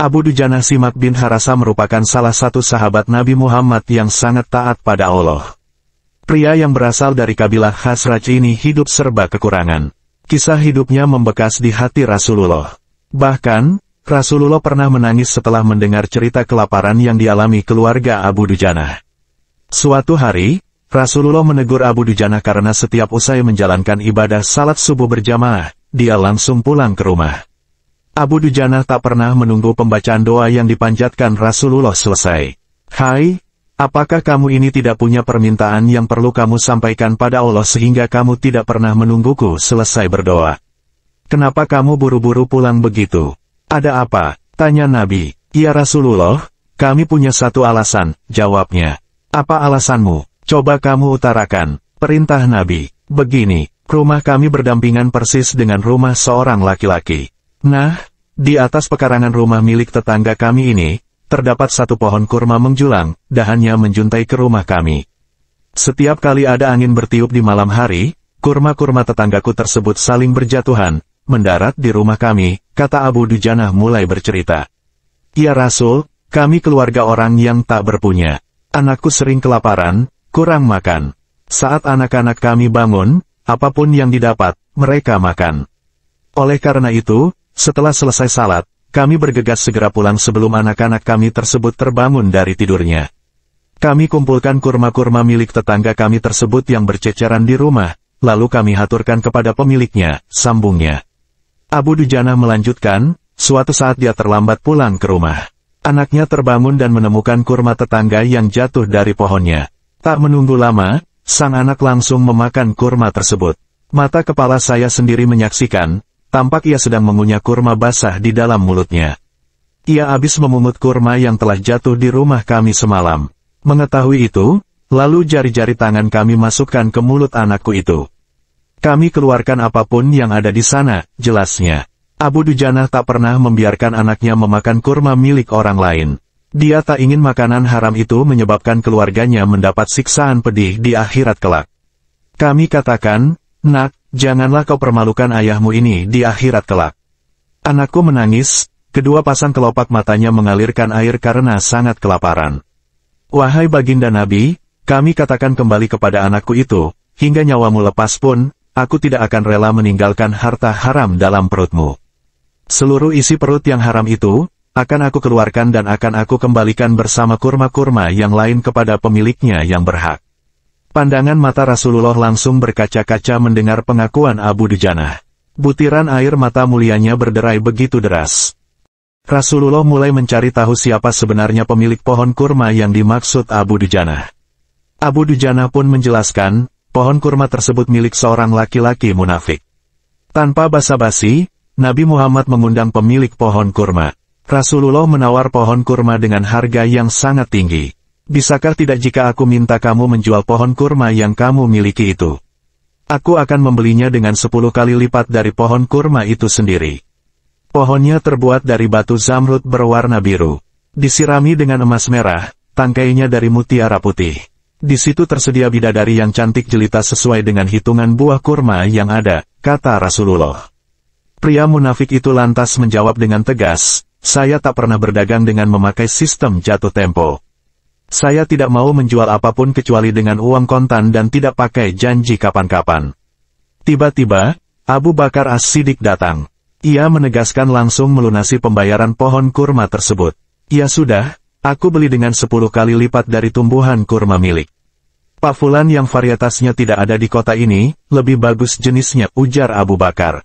Abu Dujana Simat bin Harasa merupakan salah satu sahabat Nabi Muhammad yang sangat taat pada Allah. Pria yang berasal dari kabilah Khasraj ini hidup serba kekurangan. Kisah hidupnya membekas di hati Rasulullah. Bahkan, Rasulullah pernah menangis setelah mendengar cerita kelaparan yang dialami keluarga Abu Dujana. Suatu hari, Rasulullah menegur Abu Dujana karena setiap usai menjalankan ibadah salat subuh berjamaah, dia langsung pulang ke rumah. Abu Dujana tak pernah menunggu pembacaan doa yang dipanjatkan Rasulullah selesai. Hai, apakah kamu ini tidak punya permintaan yang perlu kamu sampaikan pada Allah sehingga kamu tidak pernah menungguku selesai berdoa? Kenapa kamu buru-buru pulang begitu? Ada apa? Tanya Nabi. Ya Rasulullah, kami punya satu alasan, jawabnya. Apa alasanmu? Coba kamu utarakan. Perintah Nabi. Begini, rumah kami berdampingan persis dengan rumah seorang laki-laki. Nah, di atas pekarangan rumah milik tetangga kami ini, terdapat satu pohon kurma menjulang, dahannya menjuntai ke rumah kami. Setiap kali ada angin bertiup di malam hari, kurma-kurma tetanggaku tersebut saling berjatuhan, mendarat di rumah kami, kata Abu Dujanah mulai bercerita. Ya Rasul, kami keluarga orang yang tak berpunya. Anakku sering kelaparan, kurang makan. Saat anak-anak kami bangun, apapun yang didapat, mereka makan. Oleh karena itu, setelah selesai salat, kami bergegas segera pulang sebelum anak-anak kami tersebut terbangun dari tidurnya. Kami kumpulkan kurma-kurma milik tetangga kami tersebut yang berceceran di rumah, lalu kami haturkan kepada pemiliknya, sambungnya. Abu Dujana melanjutkan, suatu saat dia terlambat pulang ke rumah. Anaknya terbangun dan menemukan kurma tetangga yang jatuh dari pohonnya. Tak menunggu lama, sang anak langsung memakan kurma tersebut. Mata kepala saya sendiri menyaksikan, Tampak ia sedang mengunyah kurma basah di dalam mulutnya. Ia habis memungut kurma yang telah jatuh di rumah kami semalam. Mengetahui itu, lalu jari-jari tangan kami masukkan ke mulut anakku itu. Kami keluarkan apapun yang ada di sana, jelasnya. Abu Dujanah tak pernah membiarkan anaknya memakan kurma milik orang lain. Dia tak ingin makanan haram itu menyebabkan keluarganya mendapat siksaan pedih di akhirat kelak. Kami katakan, Nak, Janganlah kau permalukan ayahmu ini di akhirat kelak. Anakku menangis, kedua pasang kelopak matanya mengalirkan air karena sangat kelaparan. Wahai baginda Nabi, kami katakan kembali kepada anakku itu, hingga nyawamu lepas pun, aku tidak akan rela meninggalkan harta haram dalam perutmu. Seluruh isi perut yang haram itu, akan aku keluarkan dan akan aku kembalikan bersama kurma-kurma yang lain kepada pemiliknya yang berhak. Pandangan mata Rasulullah langsung berkaca-kaca mendengar pengakuan Abu Dujana. Butiran air mata mulianya berderai begitu deras. Rasulullah mulai mencari tahu siapa sebenarnya pemilik pohon kurma yang dimaksud Abu Dujana. Abu Dujana pun menjelaskan, pohon kurma tersebut milik seorang laki-laki munafik. Tanpa basa-basi, Nabi Muhammad mengundang pemilik pohon kurma. Rasulullah menawar pohon kurma dengan harga yang sangat tinggi. Bisakah tidak jika aku minta kamu menjual pohon kurma yang kamu miliki itu? Aku akan membelinya dengan sepuluh kali lipat dari pohon kurma itu sendiri. Pohonnya terbuat dari batu zamrud berwarna biru. Disirami dengan emas merah, tangkainya dari mutiara putih. Di situ tersedia bidadari yang cantik jelita sesuai dengan hitungan buah kurma yang ada, kata Rasulullah. Pria munafik itu lantas menjawab dengan tegas, saya tak pernah berdagang dengan memakai sistem jatuh tempo. Saya tidak mau menjual apapun kecuali dengan uang kontan dan tidak pakai janji kapan-kapan. Tiba-tiba, Abu Bakar As-Siddiq datang. Ia menegaskan langsung melunasi pembayaran pohon kurma tersebut. Ya sudah, aku beli dengan 10 kali lipat dari tumbuhan kurma milik. Pak Fulan yang varietasnya tidak ada di kota ini, lebih bagus jenisnya, ujar Abu Bakar.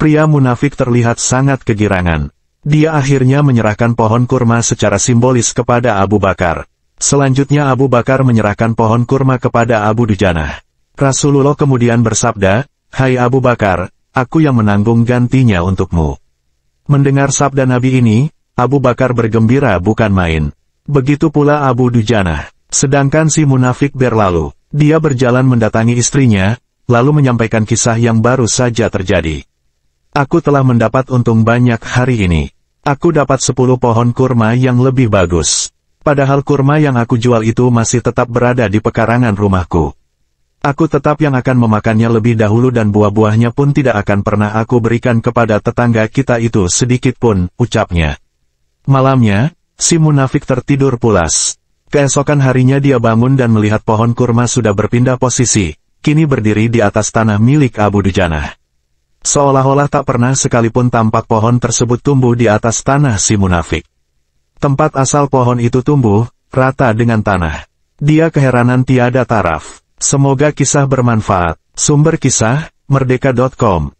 Pria munafik terlihat sangat kegirangan. Dia akhirnya menyerahkan pohon kurma secara simbolis kepada Abu Bakar. Selanjutnya Abu Bakar menyerahkan pohon kurma kepada Abu Dujana. Rasulullah kemudian bersabda, Hai Abu Bakar, aku yang menanggung gantinya untukmu. Mendengar sabda Nabi ini, Abu Bakar bergembira bukan main. Begitu pula Abu Dujana. Sedangkan si munafik berlalu, dia berjalan mendatangi istrinya, lalu menyampaikan kisah yang baru saja terjadi. Aku telah mendapat untung banyak hari ini. Aku dapat sepuluh pohon kurma yang lebih bagus. Padahal kurma yang aku jual itu masih tetap berada di pekarangan rumahku. Aku tetap yang akan memakannya lebih dahulu dan buah-buahnya pun tidak akan pernah aku berikan kepada tetangga kita itu sedikit pun, ucapnya. Malamnya, si munafik tertidur pulas. Keesokan harinya dia bangun dan melihat pohon kurma sudah berpindah posisi, kini berdiri di atas tanah milik Abu Dujana. Seolah-olah tak pernah sekalipun tampak pohon tersebut tumbuh di atas tanah si munafik. Tempat asal pohon itu tumbuh, rata dengan tanah. Dia keheranan tiada taraf. Semoga kisah bermanfaat. Sumber kisah, merdeka.com